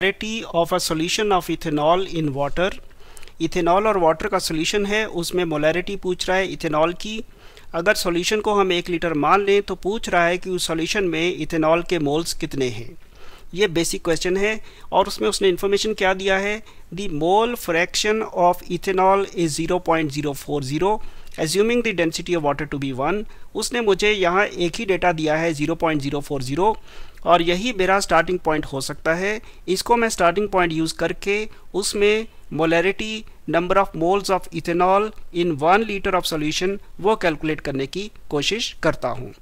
purity of a solution of ethanol in water ethanol और water का solution है उसमें मोलैरिटी पूछ रहा है इथेनॉल की अगर सोल्यूशन को हम एक लीटर मान लें तो पूछ रहा है कि उस सोल्यूशन में इथेनॉल के मोल्स कितने हैं ये बेसिक क्वेश्चन है और उसमें उसने इन्फॉर्मेशन क्या दिया है the mole fraction of ethanol is zero assuming the density of water to be one उसने मुझे यहाँ एक ही डेटा दिया है zero zero point four zero और यही मेरा स्टार्टिंग पॉइंट हो सकता है इसको मैं स्टार्टिंग पॉइंट यूज़ करके उसमें molarity number of moles of ethanol in one litre of solution वो कैलकुलेट करने की कोशिश करता हूँ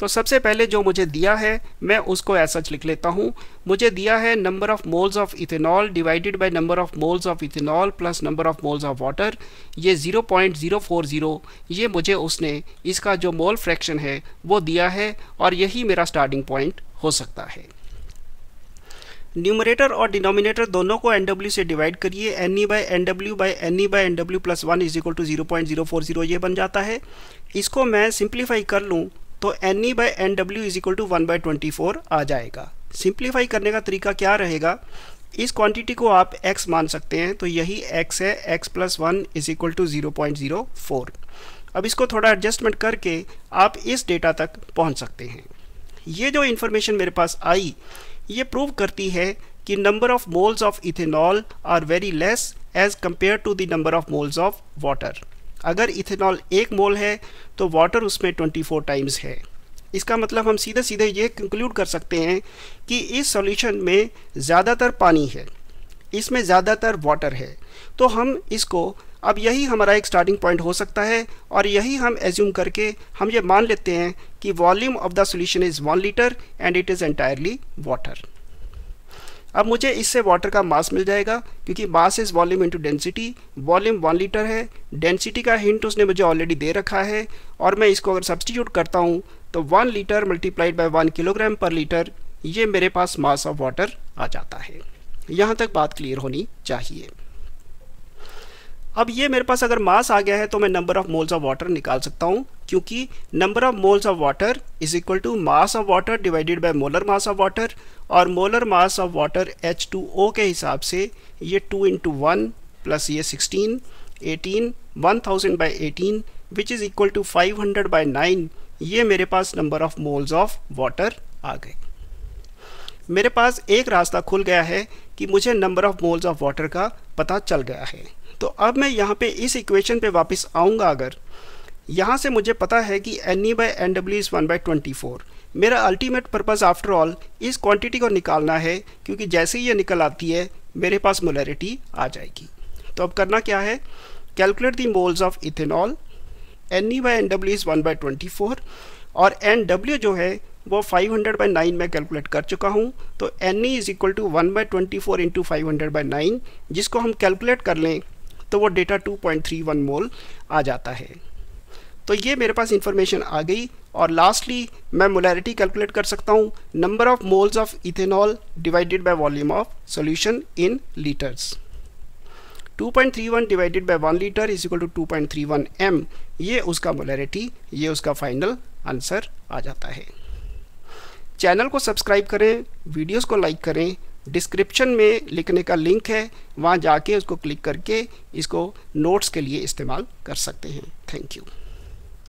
तो सबसे पहले जो मुझे दिया है मैं उसको ऐसा लिख लेता हूँ मुझे दिया है number of moles of ethanol divided by number of moles of ethanol plus number of moles of water ये 0.040 ये मुझे उसने इसका जो मोल फ्रैक्शन है वो दिया है और यही मेरा स्टार्टिंग पॉइंट हो सकता है न्यूमरेटर और डिनोमिनेटर दोनों को एन से डिवाइड करिए N E by N W by N E by N W plus one is equal to zero point zero four zero ये बन जाता है इसको मैं सिंप्लीफाई कर लूँ तो N E by N W is equal to one by twenty four आ जाएगा सिंप्लीफाई करने का तरीका क्या रहेगा इस क्वांटिटी को आप x मान सकते हैं तो यही x है x plus one is equal to zero point zero four अब इसको थोड़ा एडजस्टमेंट करके आप इस डेटा तक पहुंच सकते हैं ये जो इन्फॉर्मेशन मेरे पास आई ये प्रूव करती है कि number of moles of ethanol are very less as compare to the number of moles of water अगर इथेनॉल एक मोल है तो वाटर उसमें 24 टाइम्स है इसका मतलब हम सीधे सीधे ये कंक्लूड कर सकते हैं कि इस सॉल्यूशन में ज़्यादातर पानी है इसमें ज़्यादातर वाटर है तो हम इसको अब यही हमारा एक स्टार्टिंग पॉइंट हो सकता है और यही हम एज्यूम करके हम ये मान लेते हैं कि volume of the solution is one litre and it is entirely water अब मुझे इससे वाटर का मास मिल जाएगा क्योंकि mass is volume into density volume one litre है डेंसिटी का हिंट उसने मुझे ऑलरेडी दे रखा है और मैं इसको अगर सब्सटीट्यूट करता हूँ तो one litre multiplied by one kilogram per litre ये मेरे पास मास ऑफ वाटर आ जाता है यहाँ तक बात क्लियर होनी चाहिए अब ये मेरे पास अगर मास आ गया है तो मैं number of moles of water निकाल सकता हूँ क्योंकि number of moles of water is equal to mass of water divided by molar mass of water और molar mass of water H two O के हिसाब से ये टू इंटू वन प्लस ये sixteen eighteen one thousand by eighteen which is equal to five hundred by nine ये मेरे पास number of moles of water आ गए मेरे पास एक रास्ता खुल गया है कि मुझे number of moles of water का पता चल गया है तो अब मैं यहाँ पे इस इक्वेशन पे वापस आऊँगा अगर यहाँ से मुझे पता है कि N E by N W is one by twenty four मेरा अल्टीमेट पर्पज़ आफ्टर ऑल इस क्वांटिटी को निकालना है क्योंकि जैसे ही ये निकल आती है मेरे पास मोलरिटी आ जाएगी तो अब करना क्या है calculate the moles of ethanol N E by N W is one by twenty four और एन डब्ल्यू जो है वो फाइव हंड्रेड बाई नाइन में कैलकुलेट कर चुका हूँ तो N E is equal to one by twenty four into five hundred by nine जिसको हम कैलकुलेट कर लें तो वो data two point three one mole आ जाता है तो ये मेरे पास इन्फॉर्मेशन आ गई और लास्टली मैं मोलैरिटी कैलकुलेट कर सकता हूँ number of moles of ethanol divided by volume of solution in litres 2.31 divided by 1 litre is equal to 2.31 M ये उसका मोलैरिटी ये उसका फाइनल आंसर आ जाता है चैनल को सब्सक्राइब करें वीडियोस को लाइक करें डिस्क्रिप्शन में लिखने का लिंक है वहाँ जाके उसको क्लिक करके इसको नोट्स के लिए इस्तेमाल कर सकते हैं थैंक यू